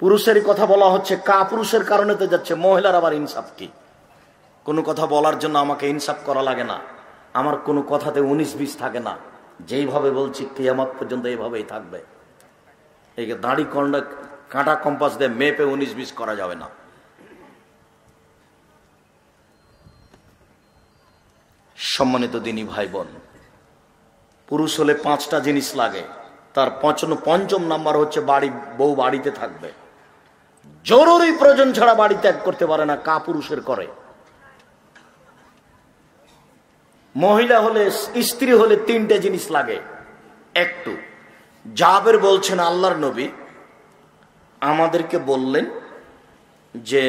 পুরুষেরই কথা বলা হচ্ছে কা পুরুষের কারণে তো যাচ্ছে মহিলার আবার ইনসাফ কি কোনো কথা বলার জন্য আমাকে ইনসাফ করা লাগে না আমার কোনো কথাতে উনিশ বিশ থাকে না যেইভাবে বলছি আমার পর্যন্ত এইভাবেই থাকবে এই দাঁড়ি কন্ডা কাঁটা কম্পাস দিয়ে মেপে উনিশ বিশ করা যাবে না সম্মানিত দিনী ভাই বোন পুরুষ হলে পাঁচটা জিনিস লাগে তার পঞ্চম নাম্বার হচ্ছে বাড়ি বউ বাড়িতে থাকবে জরুরি প্রয়োজন ছাড়া বাড়ি ত্যাগ করতে পারে না কাপুরুষের করে মহিলা হলে স্ত্রী হলে তিনটে জিনিস লাগে একটু জাবের বলছেন আল্লাহর নবী আমাদেরকে বললেন যে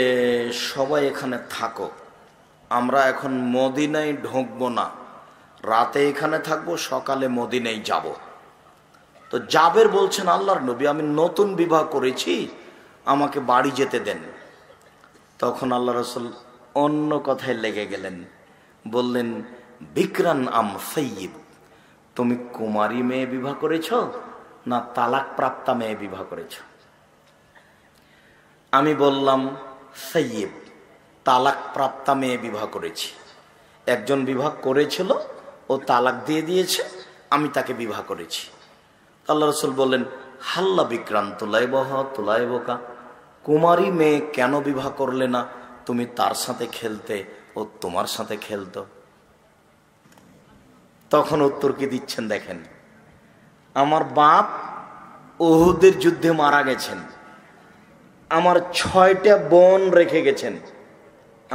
সবাই এখানে থাকো আমরা এখন মদিনায় ঢুকব না রাতে এখানে থাকবো সকালে মদিনায় যাব তো জাবের বলছেন আল্লাহর নবী আমি নতুন বিবাহ করেছি আমাকে বাড়ি যেতে দেন তখন আল্লাহ রসুল অন্য কথায় লেগে গেলেন বললেন বিক্রান আম সৈয়দ তুমি কুমারী মেয়ে বিবাহ করেছ না তালাক প্রাপ্তা মেয়ে বিবাহ করেছ আমি বললাম সৈয়দ তালাক প্রাপ্তা মেয়ে বিবাহ করেছি একজন বিবাহ করেছিল ও তালাক দিয়ে দিয়েছে আমি তাকে বিবাহ করেছি আল্লাহ রসুল বললেন হাল্লা বিক্রান্ত তুলাই বহ তুলাই বোকা কুমারী মেয়ে কেন বিবাহ করলে না তুমি তার সাথে খেলতে ও তোমার সাথে খেলত তখন উত্তর কি দিচ্ছেন দেখেন আমার বাপ ওহুদের যুদ্ধে মারা গেছেন আমার ছয়টা বোন রেখে গেছেন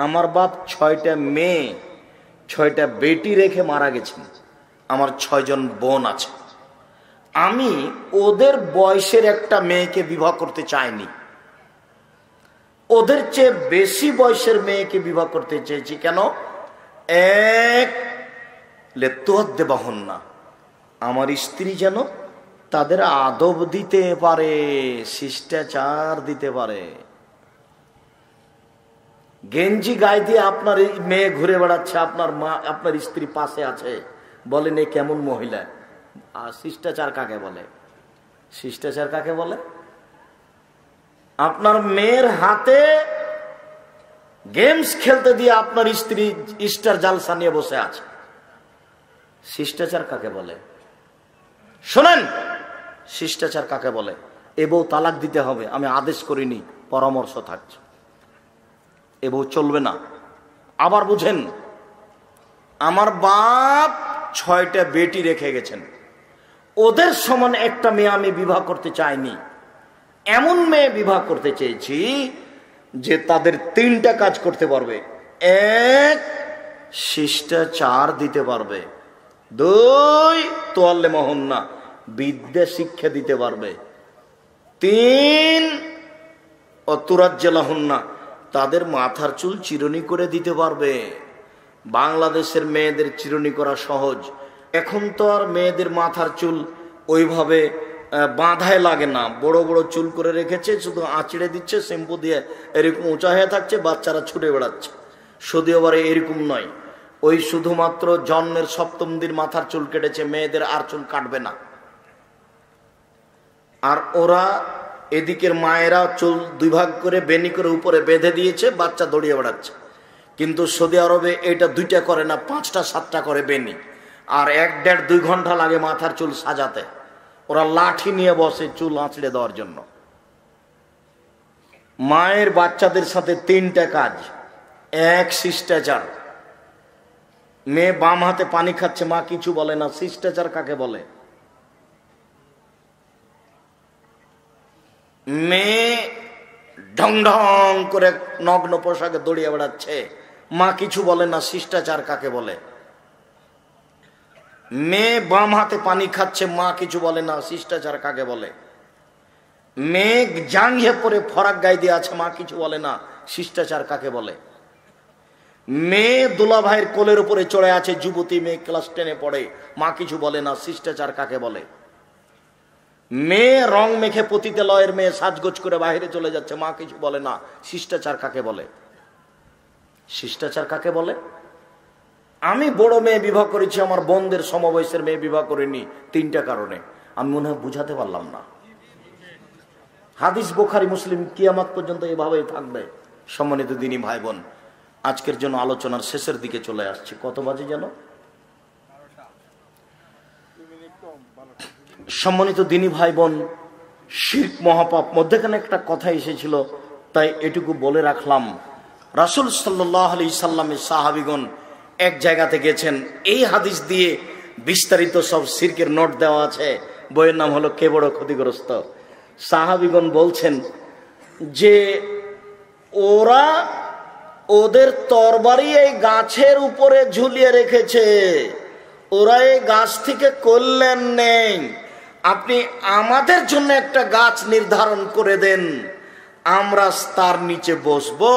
আমার বাপ ছয়টা মেয়ে ছয়টা বেটি রেখে মারা গেছেন আমার ছয়জন বোন আছে আমি ওদের বয়সের একটা মেয়েকে বিবাহ করতে চাইনি ওদের চেয়ে বেশি বয়সের মেয়েকে বিবাহ করতে চেয়েছি কেন এক না আমার স্ত্রী যেন তাদের আদব দিতে পারে শিষ্টাচার দিতে পারে গেঞ্জি গায়ে দিয়ে আপনার মেয়ে ঘুরে বেড়াচ্ছে আপনার মা আপনার স্ত্রী পাশে আছে বলেন এ কেমন মহিলা আর শিষ্টাচার কাকে বলে শিষ্টাচার কাকে বলে আপনার মেয়ের হাতে গেমস খেলতে দিয়ে আপনার স্ত্রী ইস্টার জালসা নিয়ে বসে আছে শিষ্টাচার কাকে বলে শোনেন শিষ্টাচার কাকে বলে এবৌ তালাক দিতে হবে আমি আদেশ করিনি পরামর্শ থাকছে এবৌ চলবে না আবার বুঝেন আমার বাপ ছয়টা বেটি রেখে গেছেন ওদের সমান একটা মেয়ে আমি বিবাহ করতে চাইনি এমন মেয়ে বিবাহ করতে চেয়েছি যে তাদের তিনটা কাজ করতে পারবে এক শিষ্টাচার দিতে পারবে দুই তোয়াল্লে মোহন্না বিদ্যা শিক্ষা দিতে পারবে তিন অতুরাজ্জালাহন্না তাদের মাথার চুল চিরুনি করে দিতে পারবে বাংলাদেশের মেয়েদের চিরুনি করা সহজ এখন তো আর মেয়েদের মাথার চুল ওইভাবে বাঁধায় লাগে না বড় বড় চুল করে রেখেছে শুধু আঁচড়ে দিচ্ছে শ্যাম্পু দিয়ে এরকম উঁচা হয়ে থাকছে বাচ্চারা ছুটে বেড়াচ্ছে শুধু আবার এরকম নয় ওই শুধুমাত্র জন্মের সপ্তম দিন মাথার চুল কেটেছে মেয়েদের আর চুল কাটবে না আর ওরা এদিকের মায়েরা চুল দুই ভাগ করে বেনি করে উপরে বেঁধে দিয়েছে বাচ্চা দড়িয়ে বেড়াচ্ছে কিন্তু সৌদি আরবে এটা দুইটা করে না পাঁচটা সাতটা করে বেনি আর এক দেড় দুই ঘন্টা লাগে মাথার চুল সাজাতে ওরা লাঠি নিয়ে বসে চুল আঁচড়ে দেওয়ার জন্য মায়ের বাচ্চাদের সাথে তিনটা কাজ এক শিষ্টাচার মেয়ে বাম হাতে পানি খাচ্ছে মা কিছু বলে না শিষ্টাচার কাকে বলে মেয়ে ঢং ঢং করে নগ্ন পোশাকে দড়িয়ে বেড়াচ্ছে মা কিছু বলে না শিষ্টাচার কাকে বলে মেয়ে বাম হাতে পানি খাচ্ছে মা কিছু বলে না শিষ্টাচার কাকে বলে মেঘ জাঙ্ঘে পরে ফরাক গায়ে দিয়ে আছে মা কিছু বলে না শিষ্টাচার কাকে বলে মেয়ে দুলা ভাইয়ের কোলের উপরে চড়ে আছে যুবতী মেয়ে ক্লাস টেনে পড়ে মা কিছু বলে না শিষ্টাচার কাকে বলে মেয়ে রং মেখে লয়ের মেয়ে সাজগোজ করে বাহিরে চলে যাচ্ছে মা কিছু বলে না শিষ্টাচার কাকে বলে শিষ্টাচার কাকে বলে আমি বড় মেয়ে বিবাহ করেছি আমার বোনদের সমবয়সের মেয়ে বিবাহ করিনি তিনটা কারণে আমি মনে হয় বুঝাতে পারলাম না হাদিস বোখারি মুসলিম কিয়ামাত পর্যন্ত এভাবেই থাকবে সম্মানিত দিনই ভাই বোন আজকের জন্য আলোচনার শেষের দিকে চলে আসছি কত বাজে যেন সম্মানিত দিনী ভাই বোন শিখ মহাপাপ মধ্যেখানে একটা কথা এসেছিল তাই এটুকু বলে রাখলাম রাসুল সাল্লাহ সাল্লামের সাহাবিগণ এক জায়গাতে গেছেন এই হাদিস দিয়ে বিস্তারিত সব সিরকের নোট দেওয়া আছে বইয়ের নাম হলো কে বড় ক্ষতিগ্রস্ত সাহাবিগণ বলছেন যে ওরা ওদের তরবারি এই গাছের উপরে ঝুলিয়ে রেখেছে ওরা এই গাছ থেকে কল্যাণ নেই আপনি আমাদের জন্য একটা গাছ নির্ধারণ করে দেন আমরা তার নিচে বসবো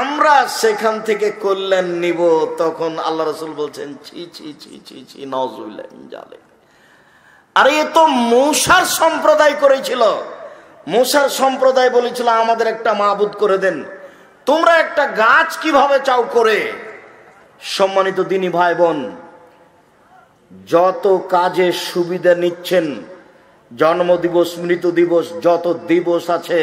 আমরা সেখান থেকে কল্যাণ নিব তখন আল্লাহ রসুল বলছেন ছি ছি ছি ছি ছি নজুলেন আরে এ তো মূষার সম্প্রদায় করেছিল মূষার সম্প্রদায় বলেছিল আমাদের একটা মাহবুদ করে দেন তোমরা একটা গাছ কিভাবে চাও করে সম্মানিত দিনী ভাই বোন যত কাজে সুবিধা নিচ্ছেন জন্ম দিবস দিবস যত দিবস আছে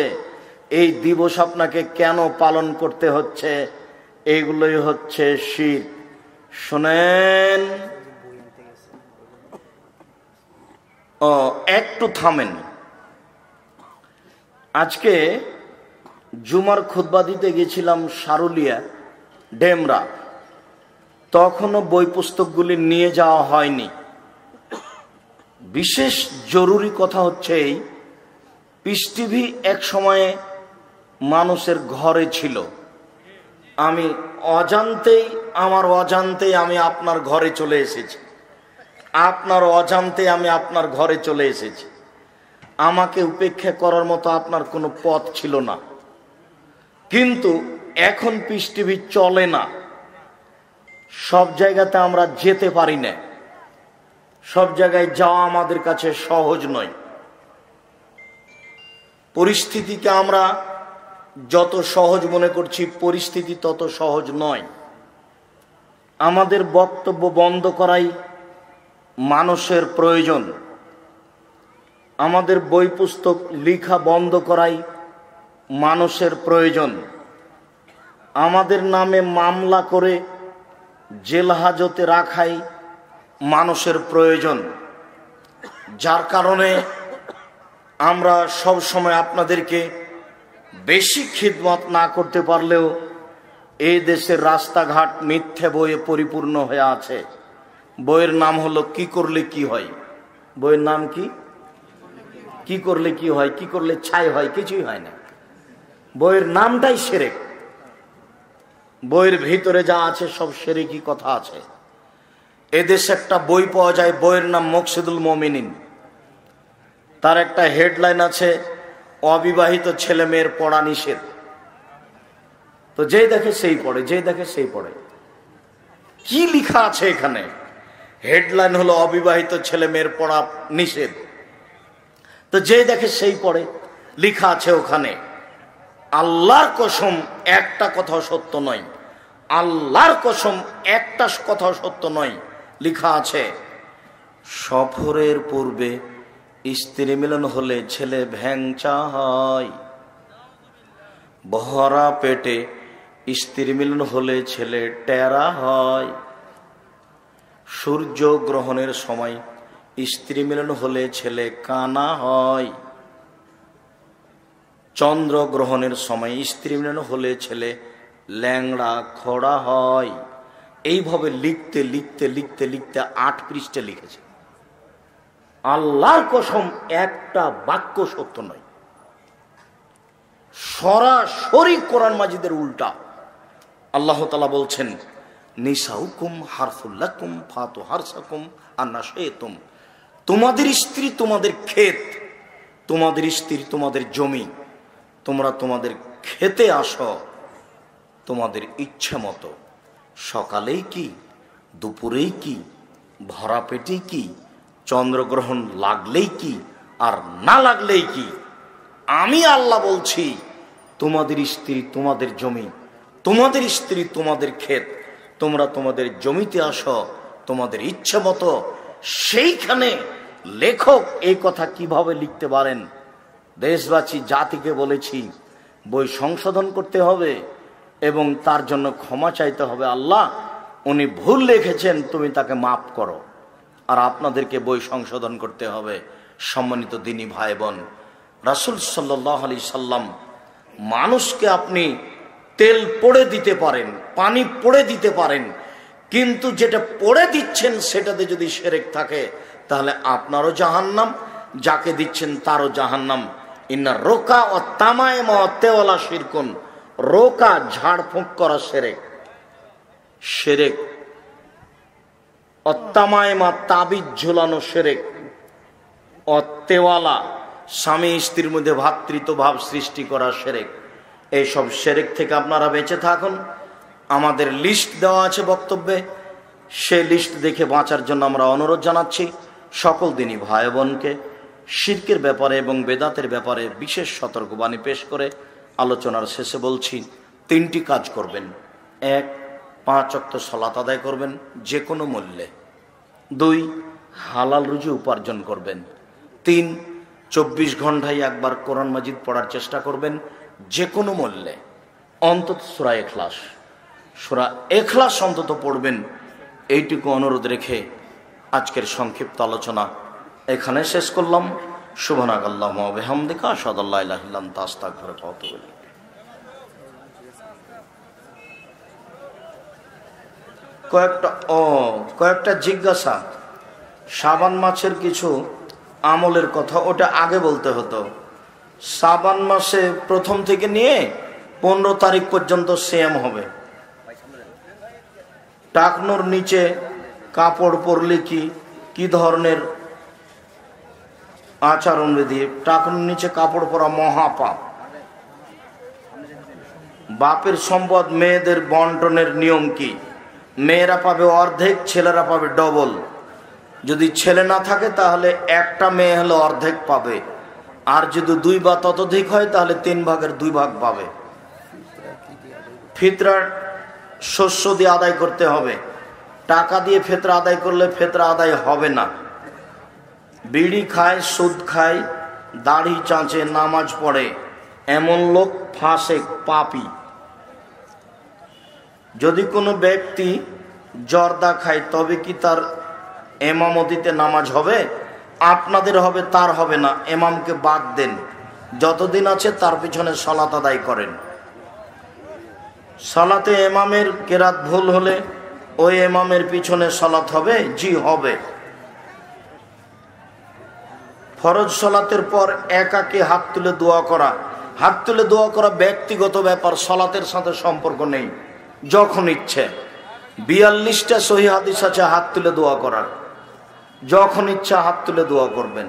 এই দিবস আপনাকে কেন পালন করতে হচ্ছে এগুলোই হচ্ছে শির শোনেন ও একটু থামেন আজকে জুমার খুদ্া দিতে গেছিলাম সারুলিয়া ডেমরা তখনও বই পুস্তকগুলি নিয়ে যাওয়া হয়নি বিশেষ জরুরি কথা হচ্ছে এই পিস টিভি এক সময়ে মানুষের ঘরে ছিল আমি অজান্তেই আমার অজান্তেই আমি আপনার ঘরে চলে এসেছি আপনার অজান্তে আমি আপনার ঘরে চলে এসেছি আমাকে উপেক্ষা করার মতো আপনার কোনো পথ ছিল না কিন্তু এখন পৃষ্টিভি চলে না সব জায়গাতে আমরা যেতে পারি না সব জায়গায় যাওয়া আমাদের কাছে সহজ নয় পরিস্থিতিকে আমরা যত সহজ মনে করছি পরিস্থিতি তত সহজ নয় আমাদের বক্তব্য বন্ধ করাই মানুষের প্রয়োজন আমাদের বই পুস্তক লিখা বন্ধ করাই মানুষের প্রয়োজন আমাদের নামে মামলা করে জেল হাজতে রাখাই মানুষের প্রয়োজন যার কারণে আমরা সব সময় আপনাদেরকে বেশি খিদমত না করতে পারলেও এই দেশের রাস্তাঘাট মিথ্যে বইয়ে পরিপূর্ণ হয়ে আছে বইয়ের নাম হলো কি করলে কি হয় বইয়ের নাম কি কি করলে কি হয় কি করলে ছাই হয় কিছুই হয় না বইয়ের নামটাই সেরে বইয়ের ভিতরে যা আছে সব কি কথা আছে এদেশে একটা বই পাওয়া যায় বইয়ের নাম মকসিদুল মমিনিন তার একটা হেডলাইন আছে অবিবাহিত ছেলে মেয়ের পড়া নিষেধ তো যেই দেখে সেই পড়ে যেই দেখে সেই পড়ে কি লিখা আছে এখানে হেডলাইন হলো অবিবাহিত ছেলে মেয়ের পড়া নিষেধ তো যে দেখে সেই পড়ে লিখা আছে ওখানে আল্লাহর কসম একটা কথা সত্য নয় আল্লাহর কসম একটা কথা সত্য নয় লিখা আছে সফরের পূর্বে স্ত্রী মিলন হলে ছেলে ভ্যাং হয় বহরা পেটে স্ত্রী মিলন হলে ছেলে টেরা হয় সূর্য গ্রহণের সময় স্ত্রী মিলন হলে ছেলে কানা হয় চন্দ্র গ্রহণের সময় স্ত্রী মিলন হলে ছেলে ল্যাংড়া খোড়া হয় এইভাবে লিখতে লিখতে লিখতে লিখতে আট পৃষ্ঠে লিখেছে আল্লাহর কসম একটা বাক্য সত্য নয় সরাসরি কোরআন মাজিদের উল্টা আল্লাহ তালা বলছেন নিসাউকুম হারফুল্লাকুম ফাতু হারসাকুম আন্না সেতুম তোমাদের স্ত্রী তোমাদের ক্ষেত তোমাদের স্ত্রী তোমাদের জমি তোমরা তোমাদের খেতে আস তোমাদের ইচ্ছে মতো সকালেই কি দুপুরেই কি ভরা পেটেই কি চন্দ্রগ্রহণ লাগলেই কি আর না লাগলেই কি আমি আল্লাহ বলছি তোমাদের স্ত্রী তোমাদের জমি তোমাদের স্ত্রী তোমাদের ক্ষেত তোমরা তোমাদের জমিতে আসো তোমাদের ইচ্ছে মতো সেইখানে লেখক এই কথা কিভাবে লিখতে পারেন দেশবাসী জাতিকে বলেছি বই সংশোধন করতে হবে এবং তার জন্য ক্ষমা চাইতে হবে আল্লাহ উনি ভুল লিখেছেন তুমি তাকে মাফ করো আর আপনাদেরকে বই সংশোধন করতে হবে সম্মানিত দিনী ভাই বোন রাসুল সাল্লাহ আলি সাল্লাম মানুষকে আপনি তেল পড়ে দিতে পারেন পানি পড়ে দিতে পারেন কিন্তু যেটা পড়ে দিচ্ছেন সেটাতে যদি সেরেক থাকে তাহলে আপনারও জাহান্নাম যাকে দিচ্ছেন তারও জাহান্নাম ইন্না রোকা ও তামায় তেওয়ালা শিরকুন রোকা ঝাড়ফুঁক করা সেরেক সেরেক অত্তামায়মা তাবিজ ঝোলানো সেরেক অত্তেওয়ালা স্বামী স্ত্রীর মধ্যে ভাতৃত্বভাব সৃষ্টি করা সেরেক এইসব সেরেক থেকে আপনারা বেঁচে থাকুন আমাদের লিস্ট দেওয়া আছে বক্তব্যে সে লিস্ট দেখে বাঁচার জন্য আমরা অনুরোধ জানাচ্ছি সকল দিনই ভাই বোনকে শিল্পের ব্যাপারে এবং বেদাতের ব্যাপারে বিশেষ সতর্কবাণী পেশ করে আলোচনার শেষে বলছি তিনটি কাজ করবেন এক পাঁচ অক্ত সলাত আদায় করবেন যে কোনো মূল্যে দুই হালাল রুজি উপার্জন করবেন তিন চব্বিশ ঘন্টায় একবার কোরআন মাজিদ পড়ার চেষ্টা করবেন যে কোনো মূল্যে অন্তত সুরা এখলাস সুরা এখলাস অন্তত পড়বেন এইটুকু অনুরোধ রেখে আজকের সংক্ষিপ্ত আলোচনা এখানে শেষ করলাম শুভনাগাল্লাহ আল্লাহ সদাল্লাহ সাদাল্লাহ তাস্তাক ঘরে কত বলি কয়েকটা অ কয়েকটা জিজ্ঞাসা সাবান মাছের কিছু আমলের কথা ওটা আগে বলতে হতো সাবান মাসে প্রথম থেকে নিয়ে পনেরো তারিখ পর্যন্ত সেম হবে টাকনোর নিচে কাপড় পরলে কি কি ধরনের আচরণ বিধি টাকনোর নিচে কাপড় পরা মহাপাপ বাপের সম্পদ মেয়েদের বন্টনের নিয়ম কি মেয়েরা পাবে অর্ধেক ছেলেরা পাবে ডবল যদি ছেলে না থাকে তাহলে একটা মেয়ে হলে অর্ধেক পাবে আর যদি দুই বা ততোধিক হয় তাহলে তিন ভাগের দুই ভাগ পাবে ফিতরার শস্য দিয়ে আদায় করতে হবে টাকা দিয়ে ফেতরা আদায় করলে ফেতরা আদায় হবে না বিড়ি খায় সুদ খায় দাড়ি চাঁচে নামাজ পড়ে এমন লোক ফাঁসে পাপি যদি কোনো ব্যক্তি জর্দা খায় তবে কি তার এমামতিতে নামাজ হবে আপনাদের হবে তার হবে না এমামকে বাদ দেন যতদিন আছে তার পিছনে সলাত আদায় করেন সলাতে এমামের কেরাত ভুল হলে ওই এমামের পিছনে সলাত হবে জি হবে ফরজ সলাতের পর একাকে হাত তুলে দোয়া করা হাত তুলে দোয়া করা ব্যক্তিগত ব্যাপার সলাতের সাথে সম্পর্ক নেই যখন ইচ্ছে বিয়াল্লিশটা সহি হাদিস আছে হাত তুলে দোয়া করার যখন ইচ্ছা হাত তুলে দোয়া করবেন